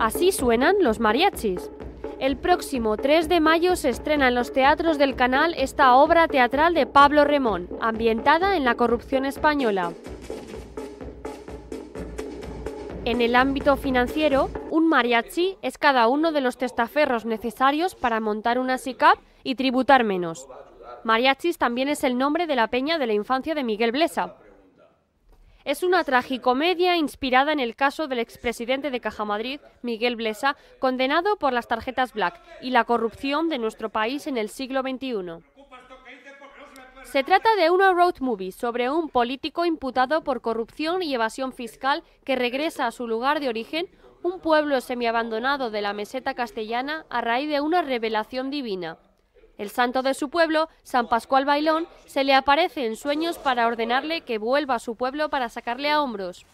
Así suenan los mariachis. El próximo 3 de mayo se estrena en los teatros del canal esta obra teatral de Pablo Remón, ambientada en la corrupción española. En el ámbito financiero, un mariachi es cada uno de los testaferros necesarios para montar una SICAP y tributar menos. Mariachis también es el nombre de la peña de la infancia de Miguel Blesa, es una tragicomedia inspirada en el caso del expresidente de Caja Madrid, Miguel Blesa, condenado por las tarjetas Black y la corrupción de nuestro país en el siglo XXI. Se trata de una road movie sobre un político imputado por corrupción y evasión fiscal que regresa a su lugar de origen, un pueblo semiabandonado de la meseta castellana, a raíz de una revelación divina. El santo de su pueblo, San Pascual Bailón, se le aparece en sueños para ordenarle que vuelva a su pueblo para sacarle a hombros.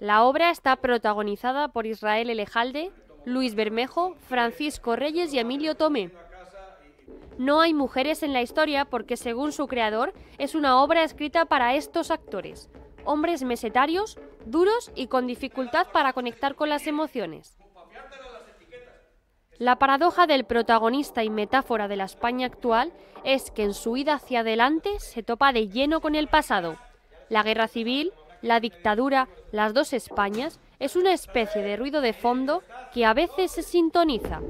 La obra está protagonizada por Israel Elejalde, Luis Bermejo, Francisco Reyes y Emilio Tomé. No hay mujeres en la historia porque, según su creador, es una obra escrita para estos actores, hombres mesetarios, duros y con dificultad para conectar con las emociones. La paradoja del protagonista y metáfora de la España actual es que en su ida hacia adelante se topa de lleno con el pasado. La guerra civil, la dictadura, las dos Españas, es una especie de ruido de fondo que a veces se sintoniza.